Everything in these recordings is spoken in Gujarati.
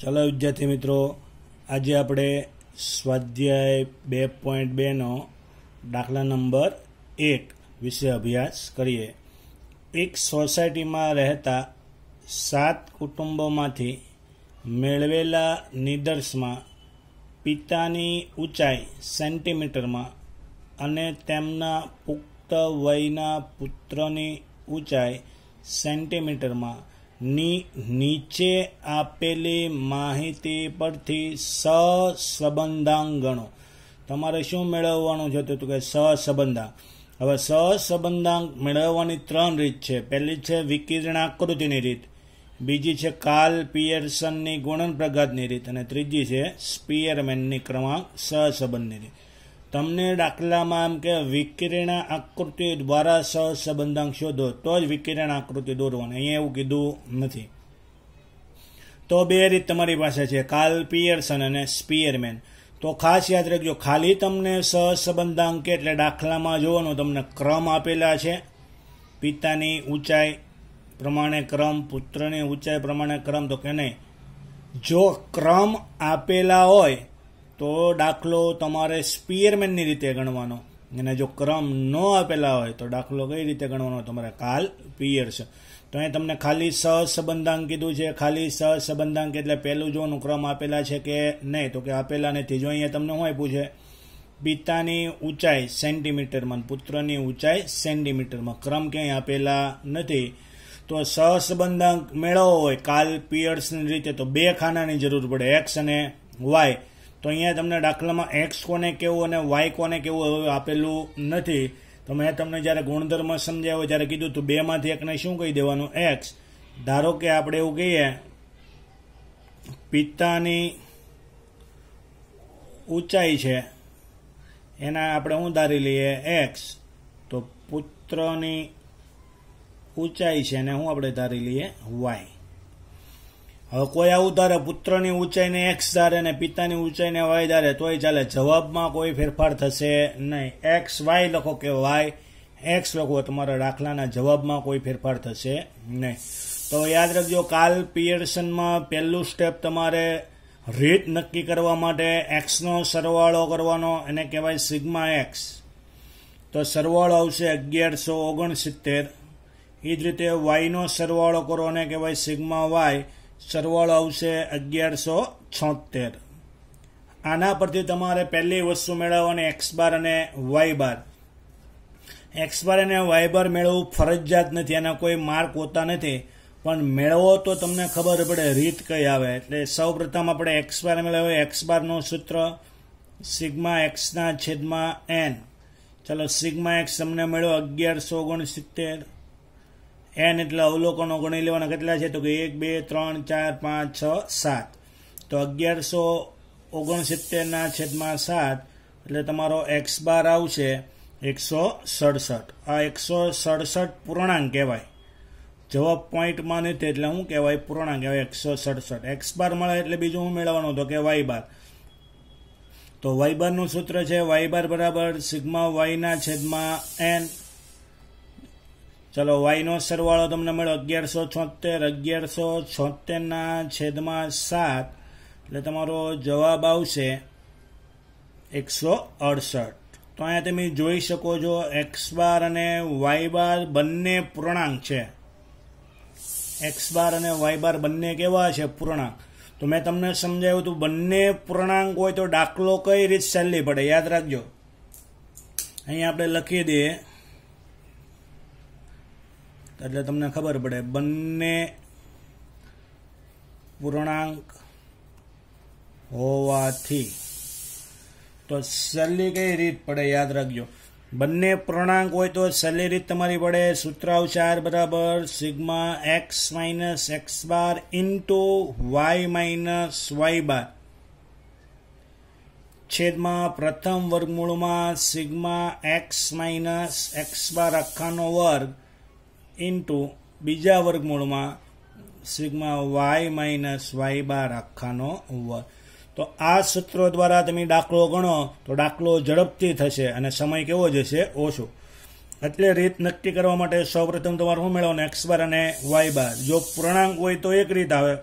ચલો વિદ્યાર્થી મિત્રો આજે આપણે સ્વાધ્યાય બે પોઈન્ટ બેનો દાખલા નંબર એક વિશે અભ્યાસ કરીએ એક સોસાયટીમાં રહેતા સાત કુટુંબોમાંથી મેળવેલા નિદર્શમાં પિતાની ઊંચાઈ સેન્ટીમીટરમાં અને તેમના પુખ્ત વયના પુત્રની ઊંચાઈ સેન્ટીમીટરમાં ની નીચે આપેલી માહિતી પરથી સહસંબંધાંગણો તમારે શું મેળવવાનું છે તો કે સહસંબંધાંગ હવે સહસંબંધાંગ મેળવવાની ત્રણ રીત છે પહેલી છે આકૃતિની રીત બીજી છે કાલ પિયર્સનની ગુણન પ્રઘાતની રીત અને ત્રીજી છે સ્પિયરમેનની ક્રમાંક સહસંબંધની રીત તમને દાખલામાં આમ કે વિકિરણ આકૃતિ દ્વારા સહસંબંધાંક શોધો તો જ વિકિરણ આકૃતિ દોરવાની અહીંયા એવું કીધું નથી તો બે રીત તમારી પાસે છે કાલ પિયર્સન અને સ્પિયરમેન તો ખાસ યાદ રાખજો ખાલી તમને સહસંબંધાંક એટલે દાખલામાં જોવાનું તમને ક્રમ આપેલા છે પિતાની ઊંચાઈ પ્રમાણે ક્રમ પુત્રની ઊંચાઈ પ્રમાણે ક્રમ તો કે નહીં જો ક્રમ આપેલા હોય તો દાખલો તમારે સ્પીયરમેનની રીતે ગણવાનો અને જો ક્રમ ન આપેલા હોય તો દાખલો કઈ રીતે ગણવાનો તમારે કાલ પિયર છે તો અહીં તમને ખાલી સહસંબંધાંક કીધું છે ખાલી સહસંબંધાંક એટલે પહેલું જોનું ક્રમ આપેલા છે કે નહીં તો કે આપેલા નથી જો અહીંયા તમને હોય પૂછે છે પિતાની ઊંચાઈ સેન્ટીમીટરમાં પુત્રની ઊંચાઈ સેન્ટીમીટરમાં ક્રમ ક્યાંય આપેલા નથી તો સહસંબંધાંક મેળવવો હોય કાલ પિયર્સની રીતે તો બે ખાનાની જરૂર પડે એક્સ અને વાય તો અહીંયા તમને દાખલામાં એક્સ કોને કેવું અને વાય કોને કેવું આપેલું નથી તો મેં તમને જ્યારે ગુણધર્મ સમજાવ્યો જ્યારે કીધું તો બેમાંથી એકને શું કહી દેવાનું એક્સ ધારો કે આપણે એવું કહીએ પિતાની ઊંચાઈ છે એના આપણે હું ધારી લઈએ એક્સ તો પુત્રની ઊંચાઈ છે એને હું આપણે ધારી લઈએ વાય હવે કોઈ આવું ધારે પુત્રની ઊંચાઈને એક્સ ધારે અને પિતાની ઊંચાઈને વાય ધારે તોય ચાલે જવાબમાં કોઈ ફેરફાર થશે નહીં એક્સ વાય લખો કે વાય એક્સ લખો તમારા દાખલાના જવાબમાં કોઈ ફેરફાર થશે નહીં તો યાદ રાખજો કાલ પિયર્સનમાં પહેલું સ્ટેપ તમારે રીત નક્કી કરવા માટે એક્સનો સરવાળો કરવાનો એને કહેવાય સિગ્મા એક્સ તો સરવાળો આવશે અગિયારસો ઓગણસિત્તેર એ જ રીતે વાયનો સરવાળો કરો અને કહેવાય સિગ્મા વાય સરવાળો આવશે અગિયારસો છોતેર આના પરથી તમારે પહેલી વસ્તુ મેળવવાની એક્સ બાર અને વાય બાર એક્સ બાર અને વાય બાર મેળવવું ફરજિયાત નથી એના કોઈ માર્ક હોતા નથી પણ મેળવો તો તમને ખબર પડે રીત કઈ આવે એટલે સૌપ્રથમ આપણે એક્સ બાર મેળવીએ એક્સ બારનું સૂત્ર સિગ્મા એક્સના છેદમાં એન ચાલો સિગ્મા એક્સ તમને મળ્યો અગિયારસો ઓગણસિત્તેર એન એટલે અવલોકનો ગણી લેવાના કેટલા છે તો કે એક બે ત્રણ ચાર પાંચ છ સાત તો અગિયારસો ઓગણસિત્તેરના છેદમાં સાત એટલે તમારો એક્સ બાર આવશે એકસો સડસઠ આ એકસો સડસઠ પૂર્ણાંક કહેવાય જવાબ પોઈન્ટમાં નથી એટલે શું કહેવાય પૂર્ણાંક કહેવાય એકસો સડસઠ એક્સ બાર મળે એટલે બીજું હું મેળવવાનો તો કે વાય બાર તો વાય બારનું સૂત્ર છે વાય બાર બરાબર સિગ્મા વાયના છેદમાં એન ચલો વાયનો સરવાળો તમને મળ્યો અગિયારસો છોતેર અગિયારસો છોતેરના છેદમાં સાત એટલે તમારો જવાબ આવશે એકસો અડસઠ તો અહીંયા તમે જોઈ શકો છો એક્સ બાર અને વાય બાર બંને પૂર્ણાંક છે એક્સ બાર અને વાય બાર બંને કેવા છે પૂર્ણાંક તો મેં તમને સમજાવ્યું હતું બંને પૂર્ણાંક હોય તો દાખલો કઈ રીત સહેલી પડે યાદ રાખજો અહીંયા આપણે લખી દઈએ એટલે તમને ખબર પડે બંને પૂર્ણાંક હોવાથી તો સહેલી કઈ રીત પડે યાદ રાખજો બંને પૂર્ણાંક હોય તો સહેલી રીત તમારી પડે સૂત્રાવચાર બરાબર sigma x minus x bar into y minus y bar છેદમાં પ્રથમ વર્ગમૂળમાં sigma x minus x bar આખાનો વર્ગ ઇન્ટુ બીજા વર્ગમૂળમાં sigma y minus y bar આખાનો વર્ગ તો આ સૂત્રો દ્વારા તમે દાખલો ગણો તો દાખલો ઝડપથી થશે અને સમય કેવો જશે ઓછો એટલે રીત નક્કી કરવા માટે સૌપ્રથમ તમારે શું મેળવવાનું એક્સ બાર અને વાય બાર જો પૂર્ણાંક હોય તો એક રીત આવે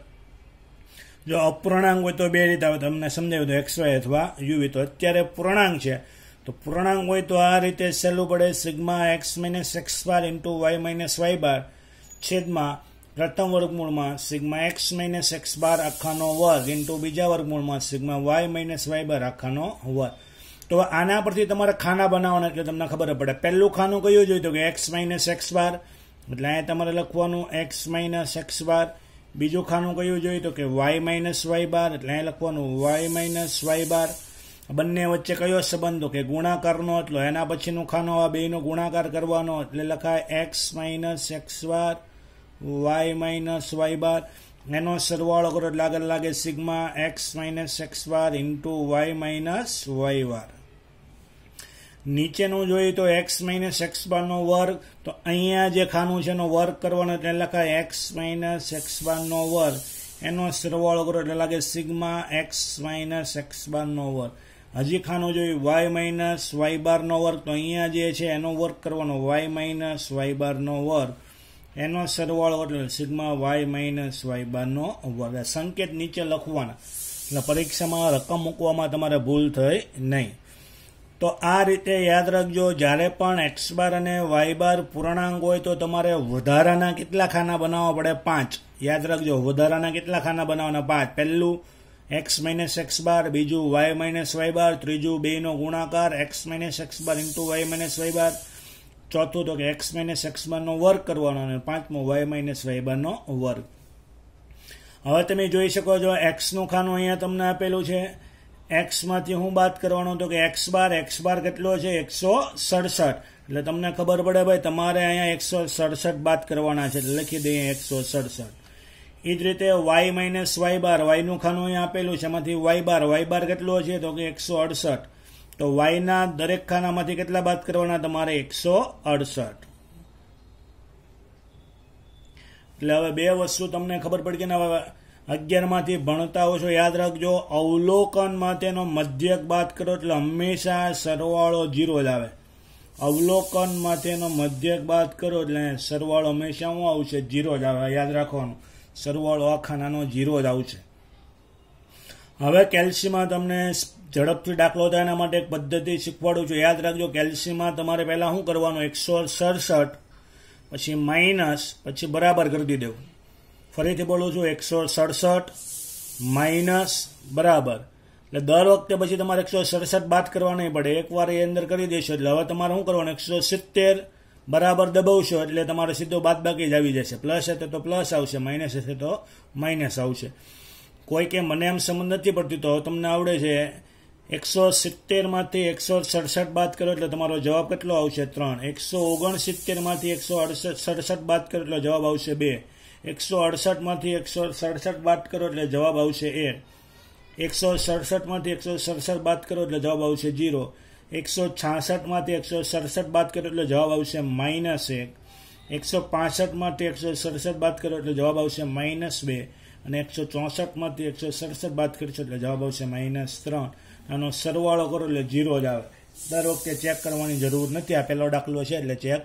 જો અપૂર્ણાંક હોય તો બે રીત આવે તમને સમજાવ્યું તો એક્સ વાય અથવા યુવી તો અત્યારે પૂર્ણાંક છે તો પૂર્ણાંક હોય તો આ રીતે સહેલું પડે sigma x minus x bar into y minus y bar છેદમાં પ્રથમ વર્ગમૂળમાં sigma x minus x bar આખાનો વર્ગ ઇન્ટુ બીજા વર્ગમૂળમાં sigma y minus y bar આખાનો વર્ગ તો આના પરથી તમારે ખાના બનાવવાના એટલે તમને ખબર પડે પહેલું ખાનું કયું જોયું તો કે એક્સ માઇનસ એક્સ બાર એટલે અહીંયા તમારે લખવાનું એક્સ માઇનસ એક્સ બાર બીજું ખાનું કયું જોઈએ તો કે વાય માઇનસ વાય બાર એટલે અહીંયા લખવાનું વાય માઇનસ વાય બાર બંને વચ્ચે કયો સંબંધો કે ગુણાકારનો એટલો એના પછીનું ખાનો આ બેનો ગુણાકાર કરવાનો એટલે લખાય x minus x bar y minus y bar એનો સરવાળો કરો એટલે આગળ લાગે sigma x minus x bar into y minus y bar નીચેનું જોઈએ તો એક્સ માઇનસ એક્સ બારનો વર્ગ તો અહીંયા જે ખાનું છે એનો વર્ગ કરવાનો એટલે લખાય એક્સ માઇનસ એક્સ બારનો વર્ગ એનો સરવાળો કરો એટલે લાગે સિગ્મા એક્સ માઇનસ એક્સ બારનો વર્ગ હજી ખાનો જોયું વાય માઇનસ વાય બારનો વર્ગ તો અહીંયા જે છે એનો વર્ક કરવાનો વાય માઇનસ વાય બારનો વર્ગ એનો સરવાળો એટલે સિગ્મા વાય માઇનસ વાય બારનો વર્ગ સંકેત નીચે લખવાના એટલે પરીક્ષામાં રકમ મૂકવામાં તમારે ભૂલ થઈ નહીં તો આ રીતે યાદ રાખજો જ્યારે પણ એક્સ બાર અને વાય બાર પૂર્ણાંક હોય તો તમારે વધારાના કેટલા ખાના બનાવવા પડે પાંચ યાદ રાખજો વધારાના કેટલા ખાના બનાવવાના પાંચ પહેલું એક્સ માઇનસ એક્સ બાર બીજું વાય માઇનસ વાય બાર ત્રીજું બેનો ગુણાકાર x minus x bar into y minus y bar ચોથું તો કે એક્સ માઇનસ એક્સ બારનો વર્ક કરવાનો અને પાંચમો વાય માઇનસ વાય બારનો વર્ગ હવે તમે જોઈ શકો છો એક્સનું ખાનું અહીંયા તમને આપેલું છે એક્સમાંથી હું બાદ કરવાનો તો કે એક્સ બાર એક્સ બાર કેટલો છે એકસો સડસઠ એટલે તમને ખબર પડે ભાઈ તમારે અહીંયા એકસો સડસઠ બાદ કરવાના છે એટલે લખી દઈએ એકસો સડસઠ એ જ રીતે વાય માઇનસ વાય બાર વાયનું ખાનું અહીં આપેલું છે એમાંથી વાય બાર વાય બાર કેટલો છે તો કે એકસો અડસઠ તો વાયના દરેક ખાનામાંથી કેટલા બાદ કરવાના તમારે એકસો અડસઠ એટલે હવે બે વસ્તુ તમને ખબર પડી કે હવે અગિયારમાંથી ભણતા હો છો યાદ રાખજો અવલોકન માટેનો મધ્યક બાદ કરો એટલે હંમેશા સરવાળો જીરો જ આવે અવલોકન માટેનો મધ્યક બાદ કરો એટલે સરવાળો હંમેશા શું આવશે જીરો જ આવે યાદ રાખવાનું સરવાળો આ ખાનાનો જીરો જ આવશે હવે કેલ્સીમાં તમને ઝડપથી દાખલો થાય એના માટે એક પદ્ધતિ શીખવાડું છું યાદ રાખજો કેલ્સીમાં તમારે પહેલાં શું કરવાનું એકસો સડસઠ પછી માઇનસ પછી બરાબર કરી દી દેવું ફરીથી બોલું છું એકસો સડસઠ માઇનસ બરાબર એટલે દર વખતે પછી તમારે એકસો સડસઠ બાદ કરવા નહીં પડે એકવાર એ અંદર કરી દેશો એટલે હવે તમારે શું કરવાનું એકસો સિત્તેર બરાબર દબાવશો એટલે તમારો સીધો બાદબાકી જ આવી જશે પ્લસ હશે તો પ્લસ આવશે માઇનસ હશે તો માઇનસ આવશે કોઈ કે મને આમ સમજ નથી પડતી તો તમને આવડે છે એકસો સિત્તેરમાંથી એકસો સડસઠ બાદ કરો એટલે તમારો જવાબ કેટલો આવશે ત્રણ એકસો ઓગણ સિત્તેરમાંથી એકસો અડસઠ સડસઠ બાદ કરો એટલે જવાબ આવશે બે એકસો અડસઠમાંથી એકસો સડસઠ બાદ કરો એટલે જવાબ આવશે એ એકસો સડસઠમાંથી એકસો સડસઠ બાદ કરો એટલે જવાબ આવશે જીરો એકસો છાસઠમાંથી એકસો સડસઠ બાદ કરો એટલે જવાબ આવશે માઇનસ એક એકસો પાસઠમાંથી એકસો સડસઠ બાદ કરો એટલે જવાબ આવશે માઇનસ બે અને એકસો ચોસઠમાંથી એકસો સડસઠ બાદ કરશો એટલે જવાબ આવશે માઇનસ ત્રણ આનો સરવાળો કરો એટલે ઝીરો જ આવે દર વખતે ચેક કરવાની જરૂર નથી આ પહેલો દાખલો છે એટલે ચેક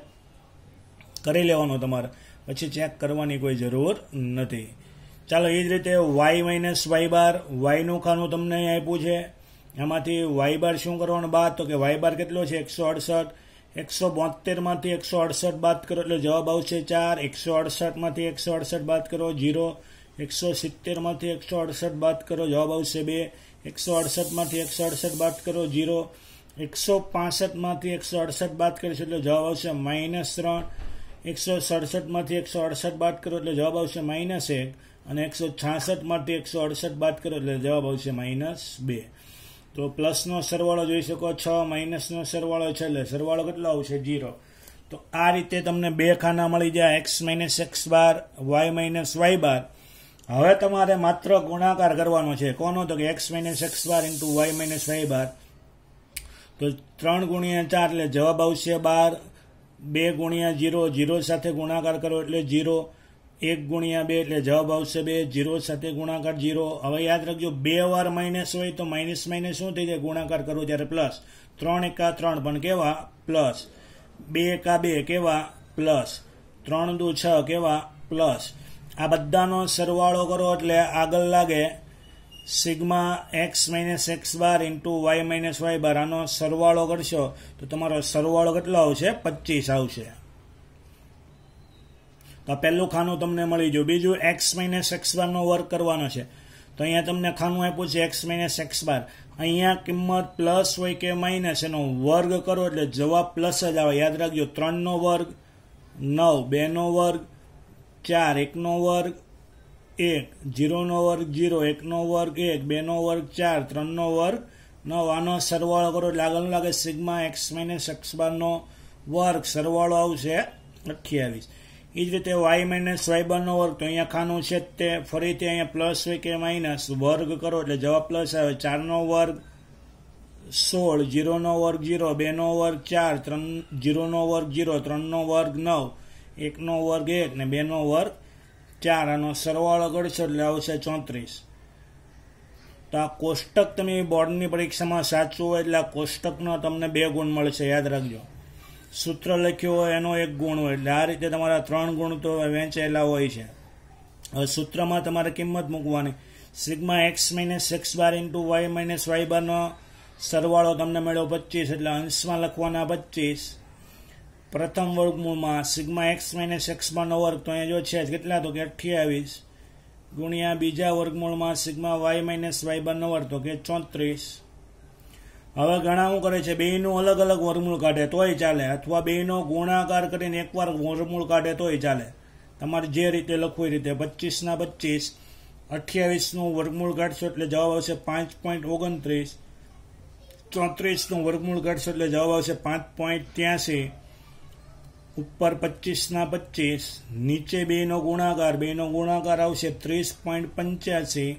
કરી લેવાનો તમારે પછી ચેક કરવાની કોઈ જરૂર નથી ચાલો એ જ રીતે વાય માઇનસ વાય બાર વાયનું ખાનું તમને અહીં આપ્યું છે એમાંથી વાય શું કરવાનો બાદ તો કે વાય કેટલો છે એકસો અડસઠ એકસો બોતેરમાંથી એકસો અડસઠ બાદ કરો એટલે જવાબ આવશે ચાર એકસો અડસઠમાંથી એકસો અડસઠ બાદ કરો જીરો એકસો સિત્તેરમાંથી એકસો અડસઠ બાદ કરો જવાબ આવશે બે એકસો અડસઠમાંથી એકસો અડસઠ બાદ કરો જીરો એકસો પાસઠમાંથી એકસો અડસઠ બાદ કરીશું એટલે જવાબ આવશે માઇનસ ત્રણ એકસો સડસઠમાંથી એકસો અડસઠ બાદ કરો એટલે જવાબ આવશે માઇનસ એક અને એકસો છાસઠમાંથી એકસો અડસઠ બાદ કરો એટલે જવાબ આવશે માઇનસ બે તો પ્લસનો સરવાળો જોઈ શકો છ માઇનસનો સરવાળો છે એટલે સરવાળો કેટલો આવશે જીરો તો આ રીતે તમને બે ખાના મળી જાય x minus x bar y minus y bar હવે તમારે માત્ર ગુણાકાર કરવાનો છે કોનો તો કે x minus x bar into y minus y bar તો ત્રણ ગુણ્યા ચાર એટલે જવાબ આવશે બાર બે ગુણ્યા જીરો જીરો સાથે ગુણાકાર કરો એટલે જીરો એક ગુણ્યા બે એટલે જવાબ આવશે બે જીરો સાથે ગુણાકાર જીરો હવે યાદ રાખજો બે વાર માઇનસ હોય તો માઇનસ માઇનસ શું થઈ જાય ગુણાકાર કરો ત્યારે પ્લસ ત્રણ એકા ત્રણ પણ કેવા પ્લસ બે એકા બે કેવા પ્લસ ત્રણ દુ છ કેવા પ્લસ આ બધાનો સરવાળો કરો એટલે આગળ લાગે sigma x minus x bar into y minus y bar આનો સરવાળો કરશો તો તમારો સરવાળો કેટલો આવશે પચીસ આવશે તો પહેલું ખાનું તમને મળી ગયું બીજું એક્સ માઇનસ એક્સ બારનો વર્ક કરવાનો છે તો અહીંયા તમને ખાનું આપ્યું છે એક્સ માઇનસ એક્સ બાર અહીંયા કિંમત પ્લસ હોય કે માઇનસ એનો વર્ગ કરો એટલે જવાબ પ્લસ જ આવે યાદ રાખજો ત્રણનો વર્ગ નવ બેનો વર્ગ ચાર એકનો વર્ગ એક જીરોનો વર્ગ જીરો એકનો વર્ગ એક બેનો વર્ગ ચાર ત્રણનો વર્ગ નવ આનો સરવાળો કરો એટલે આગળ લાગે સિગ્મા એક્સ માઇનસ એક્સ બારનો વર્ગ સરવાળો આવશે અઠ્યાવીસ એ જ રીતે વાય માઇનસ વાય બારનો વર્ગ તો અહીંયા ખાનું છે તે ફરીથી અહીંયા પ્લસ હોય કે માઇનસ વર્ગ કરો એટલે જવાબ પ્લસ આવે ચારનો વર્ગ સોળ જીરોનો વર્ગ જીરો બેનો વર્ગ ચાર ત્રણ જીરોનો વર્ગ જીરો ત્રણનો વર્ગ નવ એકનો વર્ગ એક ને બેનો વર્ગ ચાર આનો સરવાળો કરશો એટલે આવશે ચોત્રીસ તો આ કોષ્ટક તમે બોર્ડની પરીક્ષામાં સાચવું હોય એટલે આ કોષ્ટકનો તમને બે ગુણ મળશે યાદ રાખજો સૂત્ર લખ્યું હોય એનો એક ગુણ હોય એટલે આ રીતે તમારા ત્રણ ગુણ તો વહેંચાયેલા હોય છે હવે સૂત્રમાં તમારે કિંમત મૂકવાની sigma x minus x bar into y minus y બારનો સરવાળો તમને મળ્યો પચીસ એટલે અંશમાં લખવાના પચીસ પ્રથમ વર્ગમૂળમાં સિગ્મા એક્સ માઇનસ એક્સ બારનો વર્ગ તો અહીંયા જો છે જ કેટલા તો કે અઠ્યાવીસ ગુણ્યા બીજા વર્ગમૂળમાં સિગ્મા વાય માઇનસ વાય બારનો વર્ગ તો કે ચોત્રીસ હવે ઘણા શું કરે છે બેયનું અલગ અલગ વર્મૂળ કાઢે તોય ચાલે અથવા બેયનો ગુણાકાર કરીને એકવાર વર્મૂળ કાઢે તોય ચાલે તમારે જે રીતે લખવું એ રીતે પચીસના પચીસ અઠ્યાવીસનું વર્ગમૂળ કાઢશો એટલે જવાબ આવશે પાંચ પોઈન્ટ ઓગણત્રીસ ચોત્રીસનું વર્ગમૂળ કાઢશો એટલે જવાબ આવશે પાંચ પોઈન્ટ ત્યાંસી ઉપર પચીસના પચીસ નીચે બેનો ગુણાકાર બેનો ગુણાકાર આવશે ત્રીસ પોઈન્ટ પંચ્યાસી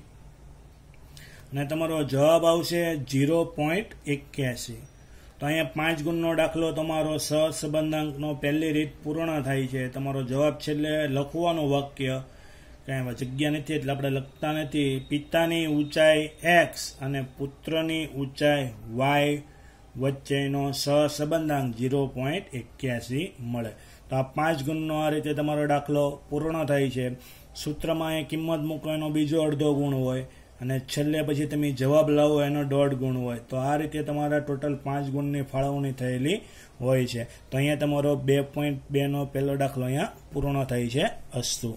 અને તમારો જવાબ આવશે જીરો પોઈન્ટ એક્યાસી તો અહીંયા પાંચ ગુણનો દાખલો તમારો સહસંબંધાંકનો પહેલી રીત પૂર્ણ થાય છે તમારો જવાબ છેલ્લે લખવાનું વાક્ય કાંઈ જગ્યા નથી એટલે આપણે લખતા નથી પિતાની ઊંચાઈ એક્સ અને પુત્રની ઊંચાઈ વાય વચ્ચેનો સહસંબંધાંક જીરો પોઈન્ટ એક્યાસી મળે તો આ પાંચ ગુણનો આ રીતે તમારો દાખલો પૂર્ણ થાય છે સૂત્રમાં એ કિંમત મૂકવાનો બીજો અડધો ગુણ હોય અને છેલ્લે પછી તમે જવાબ લાવો એનો દોઢ ગુણ હોય તો આ રીતે તમારા ટોટલ પાંચ ગુણની ફાળવણી થયેલી હોય છે તો અહીંયા તમારો બે પોઈન્ટ બેનો પહેલો દાખલો અહીંયા પૂર્ણ થાય છે અસ્તુ